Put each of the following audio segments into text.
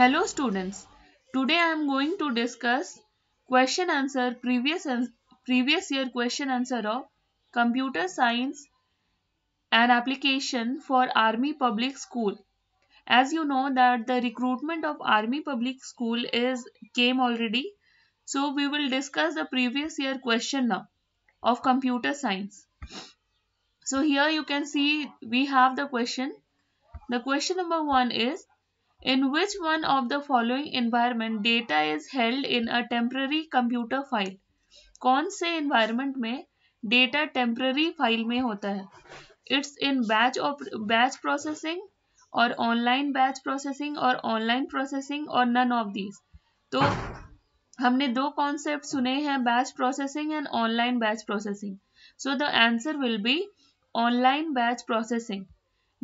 Hello students, today I am going to discuss question answer previous, previous year question answer of computer science and application for army public school. As you know that the recruitment of army public school is came already. So we will discuss the previous year question now of computer science. So here you can see we have the question. The question number one is in which one of the following environment data is held in a temporary computer file कौन से environment में data temporary file में होता है it's in batch of batch processing और online batch processing और online processing और none of these तो हमने दो कॉन्सेप्ट सुने हैं batch processing and online batch processing so the answer will be online batch processing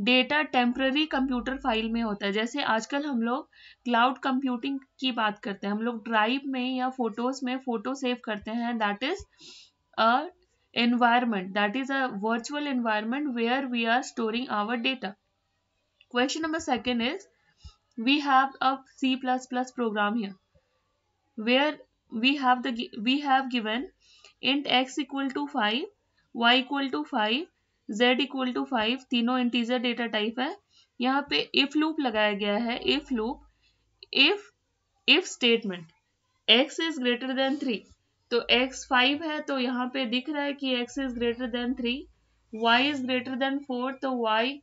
data temporary computer file में होता है जैसे आजकल हम लोग क्लाउड कंप्यूटिंग की बात करते हैं हम लोग ड्राइव में या फोटोज में फोटो सेव करते हैं that is a environment that is a virtual environment where we are storing our data question number second is we have a C plus plus program here where we have the have given int x equal to five y equal to five z equal to five तीनों integer data type है यहाँ पे if loop लगाया गया है if loop if if statement x is greater than three तो x five है तो यहाँ पे दिख रहा है कि x is greater than three y is greater than four तो y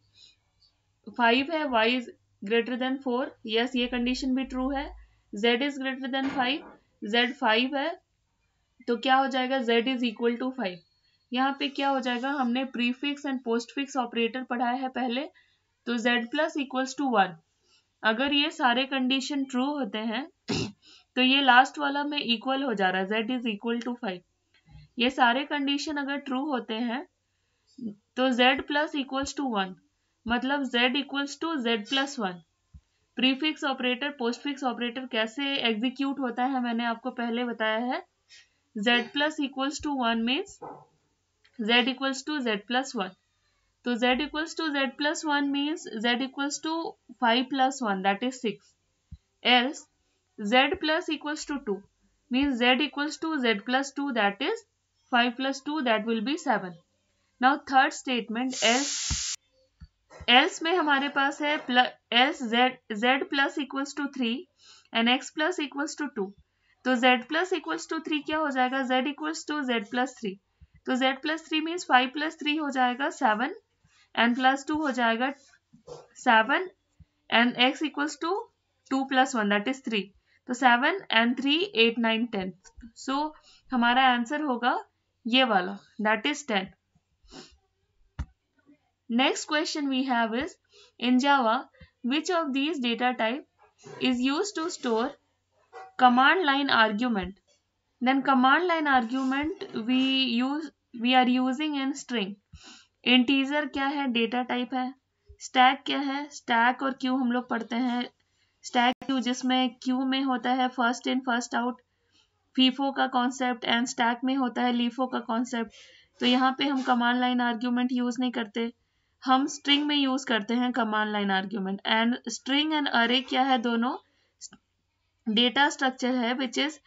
फाइव है y is greater than four yes ये कंडीशन भी ट्रू है z is greater than five z five है तो क्या हो जाएगा z is equal to five यहाँ पे क्या हो जाएगा हमने प्रीफिक्स एंड पोस्टफिक्स ऑपरेटर पढ़ाया है पहले तो z plus equals to one अगर ये सारे कंडीशन ट्रू होते हैं तो ये लास्ट वाला में इक्वल हो जा रहा है z is equal to five ये सारे कंडीशन अगर ट्रू होते हैं तो z plus equals to one मतलब z equals to z plus one prefix operator postfix operator कैसे एग्जीक्यूट होता है मैंने आपको पहले बताया है z plus equals to one means z equals to z plus one so z equals to z plus one means z equals to five plus one that is six else z plus equals to two means z equals to z plus two that is five plus two that will be seven now third statement else else में हमारे पास है else z z plus equals to three and x plus equals to two तो z plus equals to three क्या हो जाएगा z equals to z plus three तो z plus three means five plus three हो जाएगा seven and plus two हो जाएगा seven and x equals to two plus one that is three तो seven and three eight nine ten so हमारा answer होगा ये वाला that is ten next question we have is in Java which of these data type is use to store command line argument then command line argument we use we are using in string integer क्या है data type है stack क्या है stack और queue हम लोग पढ़ते हैं stack queue जिसमें queue में होता है first in first out FIFO का कॉन्सेप्ट एंड स्टैक में होता है लीफो का कॉन्सेप्ट तो यहाँ पे हम कमांड लाइन आर्ग्यूमेंट यूज नहीं करते हम स्ट्रिंग में यूज करते हैं command line argument and string and array क्या है दोनों डेटा स्ट्रक्चर है विच इज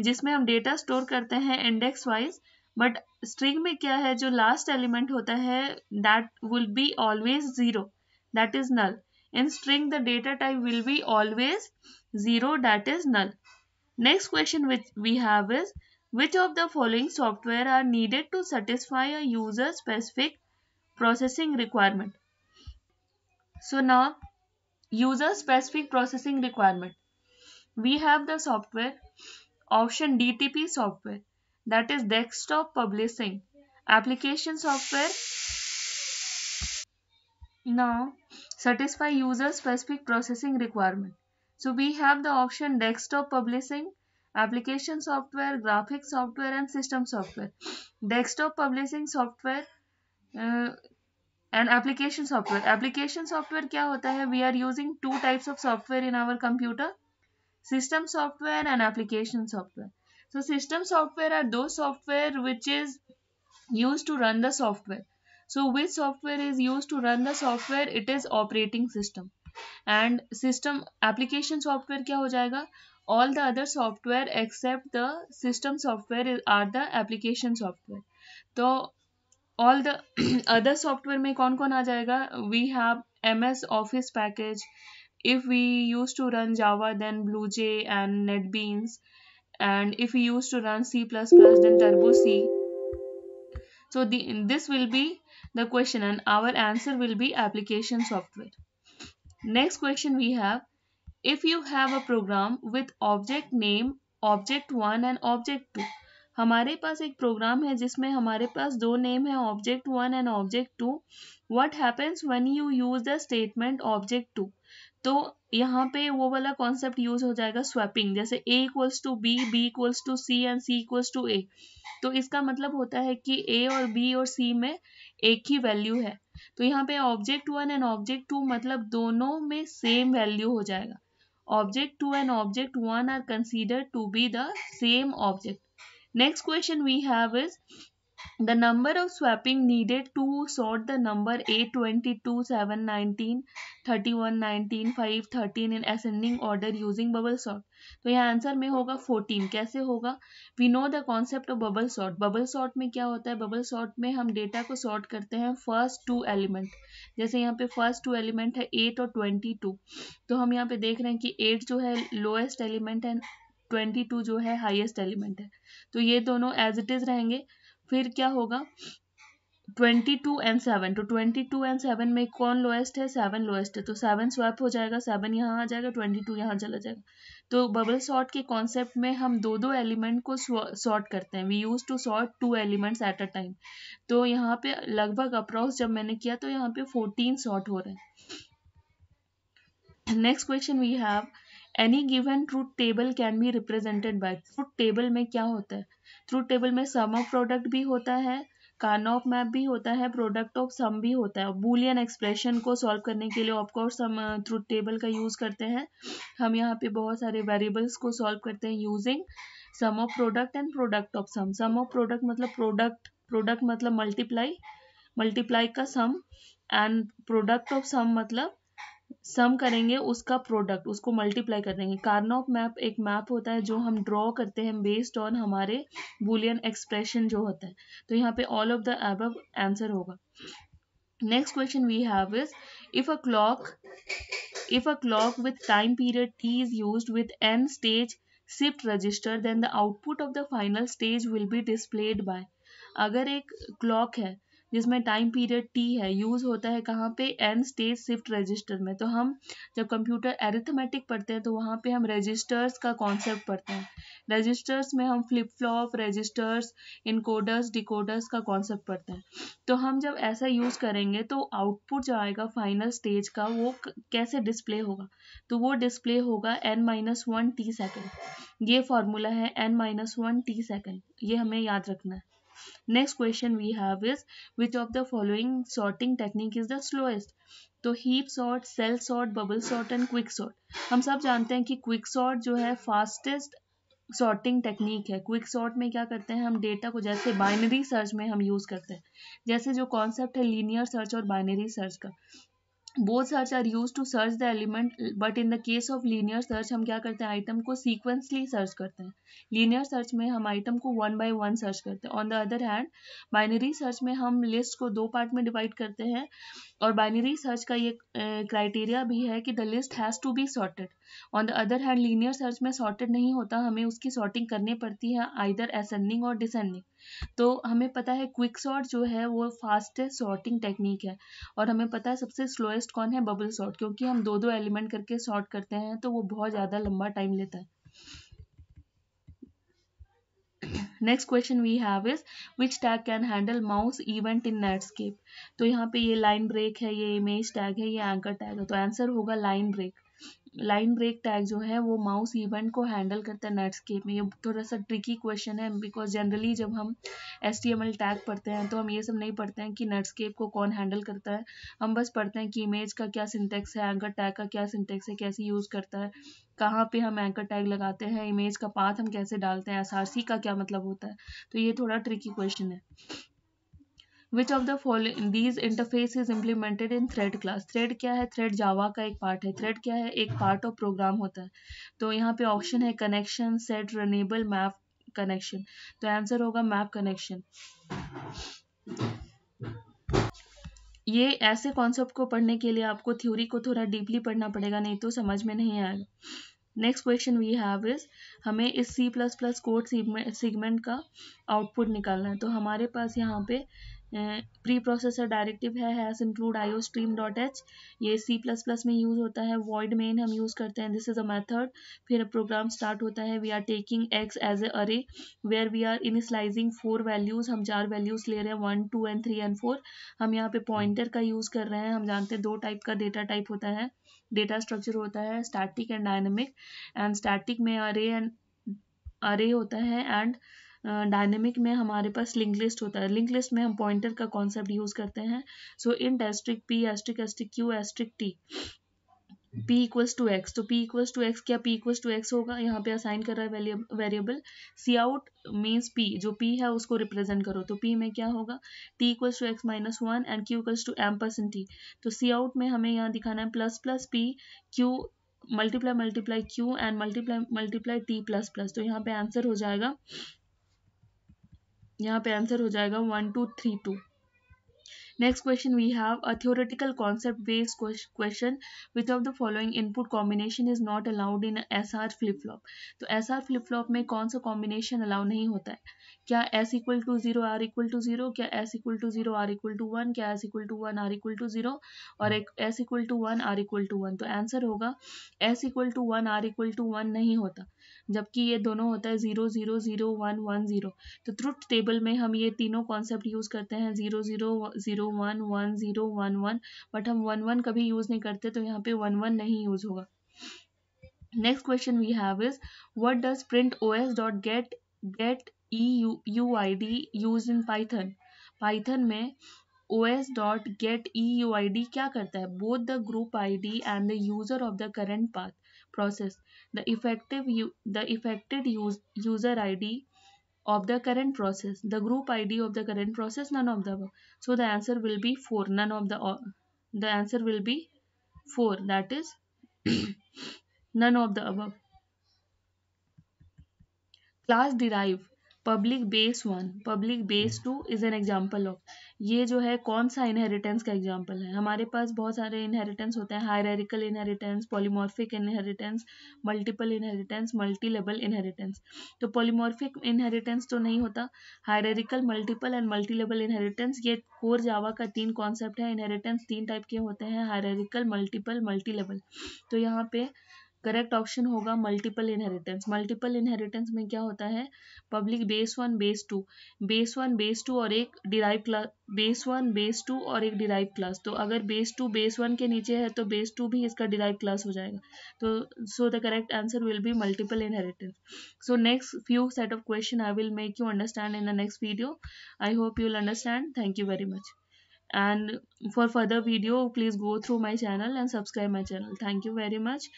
जिसमें हम डेटा स्टोर करते हैं इंडेक्स वाइज बट स्ट्रिंग में क्या है जो लास्ट एलिमेंट होता है that will be always zero that is null in string the data type will be always zero that is null next question which we have is which of the following software are needed to satisfy a user specific processing requirement so ना user specific processing requirement we have the software option D DTP software that is desktop publishing application software now satisfy user specific processing requirement so we have the option desktop publishing application software graphic software and system software desktop publishing software and application software application software क्या होता है we are using two types of software in our computer system software and application software. So system software are those software which is used to run the software. So which software is used to run the software? It is operating system. And system application software kya ho jayega All the other software except the system software is are the application software. तो all the other software में कौन कौन आ जाएगा we have M S office package if we used to run Java then BlueJ and NetBeans and if we used to run C++ then Turbo C. So the, this will be the question and our answer will be application software. Next question we have, if you have a program with object name, object 1 and object 2. हमारे पास एक programme है जिसमें हमारे पास दो name है object one and object two what happens when you use the statement object two तो यहाँ पे वो वाला कॉन्सेप्ट यूज हो जाएगा स्वैपिंग जैसे A equals to B B equals to C and C equals to A तो इसका मतलब होता है कि ए और बी और सी में एक ही वैल्यू है तो यहाँ पे object one and object two मतलब दोनों में सेम वैल्यू हो जाएगा object two and object one are consider to be the same object next question we have is The number of swapping needed to sort the number 822, 719, 31, 19, 5, 13 in ascending order using bubble sort. तो यहाँ answer में होगा 14. कैसे होगा we know the concept of bubble sort bubble sort में क्या होता है बबल सॉर्ट में हम डेटा को सॉर्ट करते हैं फर्स्ट टू एलिमेंट जैसे यहाँ पे फर्स्ट टू एलिमेंट है 8 और 22. तो हम यहाँ पे देख रहे हैं कि 8 जो है लोएस्ट एलिमेंट है 22 जो है हाईएस्ट एलिमेंट है तो ये दोनों एज इट इज रहेंगे फिर क्या होगा ट्वेंटी टू एंड सेवन तो ट्वेंटी टू एंड सेवन में कौन लोएस्ट है सेवन लोएस्ट है तो सेवन स्वैप हो जाएगा सेवन यहाँ आ जाएगा ट्वेंटी टू यहाँ चला जाएगा तो बबल सॉर्ट के कॉन्सेप्ट में हम दो दो एलिमेंट को सॉर्ट करते हैं we use to sort two elements at a time तो यहाँ पे लगभग अप्रॉक्स जब मैंने किया तो यहाँ पे फोर्टीन सॉर्ट हो रहे हैं next question we have any given truth table can be represented by truth table में क्या होता है ट्रूथ टेबल में सम ऑफ प्रोडक्ट भी होता है कार्न ऑफ मैप भी होता है प्रोडक्ट ऑफ सम भी होता है बुलियन एक्सप्रेशन को सॉल्व करने के लिए ऑफकोर्स हम ट्रूथ टेबल का यूज़ करते हैं हम यहाँ पे बहुत सारे वेरिएबल्स को सॉल्व करते हैं using sum of product and product of sum sum of product मतलब प्रोडक्ट प्रोडक्ट मतलब मल्टीप्लाई मल्टीप्लाई का sum and product of sum मतलब सम करेंगे उसका प्रोडक्ट उसको मल्टीप्लाई कर देंगे कार्नॉफ मैप एक मैप होता है जो हम ड्रॉ करते हैं बेस्ड ऑन हमारे बुलियन एक्सप्रेशन जो होता है तो यहाँ पे all of the above answer होगा next question we have is if a clock if a clock with time period T is use with n stage shift register then the output of the final stage will be displayed by अगर एक clock है जिसमें time period T है use होता है कहाँ पे N stage shift register में तो हम जब कंप्यूटर एरिथमेटिक पढ़ते हैं तो वहाँ पे हम रजिस्टर्स का कॉन्सेप्ट पढ़ते हैं रजिस्टर्स में हम flip flop registers encoders decoders का कॉन्सेप्ट पढ़ते हैं तो हम जब ऐसा यूज़ करेंगे तो आउटपुट जो आएगा फाइनल स्टेज का वो कैसे डिस्प्ले होगा तो वो डिस्प्ले होगा n minus one t second ये फॉर्मूला है n minus one t second ये हमें याद रखना है next question we have is which of the following sorting technique is the slowest तो heap sort shell sort bubble sort and quick sort हम सब जानते हैं कि क्विक सॉर्ट जो है फास्टेस्ट सॉर्टिंग टेक्निक है क्विक सॉर्ट में क्या करते हैं हम डेटा को जैसे बाइनरी सर्च में हम यूज़ करते हैं जैसे जो कॉन्सेप्ट है लीनियर सर्च और बाइनरी सर्च का both search are use to search the element but in the case of linear search हम क्या करते हैं आइटम को सीक्वेंसली सर्च करते हैं लीनियर सर्च में हम आइटम को वन बाई वन सर्च करते हैं on the other hand binary search में हम लिस्ट को दो पार्ट में डिवाइड करते हैं और बाइनरी सर्च का ये क्राइटेरिया भी है कि the list has to be sorted on the other hand linear search में सॉर्टेड नहीं होता हमें उसकी सॉर्टिंग करनी पड़ती है आइदर असेंडिंग और डिसेंडिंग तो हमें पता है क्विक सॉर्ट जो है वो फास्टेस्ट शॉर्टिंग टेक्निक है और हमें पता है सबसे स्लोएस्ट कौन है बबल सॉर्ट क्योंकि हम दो दो एलिमेंट करके शॉर्ट करते हैं तो वो बहुत ज़्यादा लंबा टाइम लेता है next question we have is which tag can handle mouse event in Netscape तो यहाँ पे ये लाइन ब्रेक है ये इमेज टैग है ये एंकर टैग है तो आंसर होगा line break line break tag जो है वो माउस इवेंट को हैंडल करता है नेटस्केप में ये थोड़ा सा ट्रिकी क्वेश्चन है बिकॉज जनरली जब हम एस टैग पढ़ते हैं तो हम ये सब नहीं पढ़ते हैं कि नेटस्केप को कौन हैंडल करता है हम बस पढ़ते हैं कि इमेज का क्या सिंटेक्स है एंकर टैग का क्या सिंटेक्स है कैसे यूज़ करता है कहाँ पे हम एंकर टैग लगाते हैं इमेज का पाथ हम कैसे डालते हैं एस का क्या मतलब होता है तो ये थोड़ा ट्रिकी क्वेश्चन है which of the following these interface is implemented in thread class thread क्या है थ्रेड जावा का एक पार्ट है थ्रेड क्या है एक पार्ट ऑफ प्रोग्राम होता है तो यहाँ पे ऑप्शन है connection set runnable map connection तो आंसर होगा मैप कनेक्शन ये ऐसे कॉन्सेप्ट को पढ़ने के लिए आपको थ्योरी को थोड़ा डीपली पढ़ना पड़ेगा नहीं तो समझ में नहीं आएगा next question we have is हमें इस C plus plus code segment का आउटपुट निकालना है तो हमारे पास यहाँ पे प्री प्रोसेसर डायरेक्टिव है hash include I O stream dot h ये सी प्लस प्लस में यूज़ होता है वॉइड मेन हम यूज़ करते हैं दिस इज़ अ मेथड फिर प्रोग्राम स्टार्ट होता है we are taking x as a array where we are in slicing four values हम चार वैल्यूज़ ले रहे हैं one two and three and four हम यहाँ पे पॉइंटर का यूज़ कर रहे हैं हम जानते हैं दो टाइप का डेटा टाइप होता है डेटा स्ट्रक्चर होता है static and dynamic and static में अरे एंड अरे होता है एंड डायनेमिक में हमारे पास लिंक लिस्ट होता है लिंक लिस्ट में हम पॉइंटर का कॉन्सेप्ट यूज करते हैं so in asterisk p asterisk asterisk q asterisk t p equals to x तो p इक्वल्स टू एक्स क्या p इक्वल्स टू एक्स होगा यहाँ पे असाइन कर रहा है variable C out means p जो p है उसको रिप्रेजेंट करो तो p में क्या होगा t equals to x minus one and q equals to m percent t तो सी आउट में हमें यहाँ दिखाना है plus plus p q multiply multiply q and multiply multiply t plus plus तो यहाँ पे आंसर हो जाएगा यहाँ पे आंसर हो जाएगा one two three two Next question we have a theoretical concept based question which of the following input combination is not allowed in SR flip flop तो SR flip flop में कौन सा combination allow नहीं होता है क्या S equal to zero R equal to zero क्या S equal to zero R equal to one क्या S equal to one R equal to zero और एक S equal to one R equal to one तो answer होगा S equal to one R equal to one नहीं होता जबकि ये दोनों होता है zero zero zero one one zero तो ट्रुथ टेबल में हम ये तीनों कॉन्सेप्ट यूज करते हैं zero zero zero one one zero one one but हम वन वन कभी यूज़ नहीं करते तो यहाँ पे वन वन नहीं यूज़ होगा next question we have is what does print O S dot get get E U U I D use in Python Python में O S dot get E U I D क्या करता है both the group I D and the user of the current path process the effective the effected user I D of the current process, the group ID of the current process, none of the above. So the answer will be 4, none of the, uh, the answer will be 4, that is none of the above. Class derive, public base 1, public base 2 is an example of. ये जो है कौन सा inheritance का example है हमारे पास बहुत सारे इनहेरिटेंस होते हैं hierarchical inheritance polymorphic inheritance multiple inheritance multi level inheritance तो पॉलीमॉर्फिक इनहेरिटेंस तो नहीं होता hierarchical multiple and multi level inheritance ये कोर जावा का तीन कॉन्सेप्ट है इनहेरिटेंस तीन टाइप के होते हैं हायरिकल मल्टीपल मल्टी लेवल तो यहाँ पे करेक्ट ऑप्शन होगा मल्टीपल इनहेरिटेंस मल्टीपल इनहेरिटेंस में क्या होता है public base one base two base one base two और एक derive class base one base two और एक डिराइव क्लास तो अगर बेस टू बेस वन के नीचे है तो बेस टू भी इसका डिराइव क्लास हो जाएगा तो so the correct answer will be multiple inheritance so next few set of question I will make you understand in the next video I hope you will understand thank you very much and for further video please go through my channel and subscribe my channel thank you very much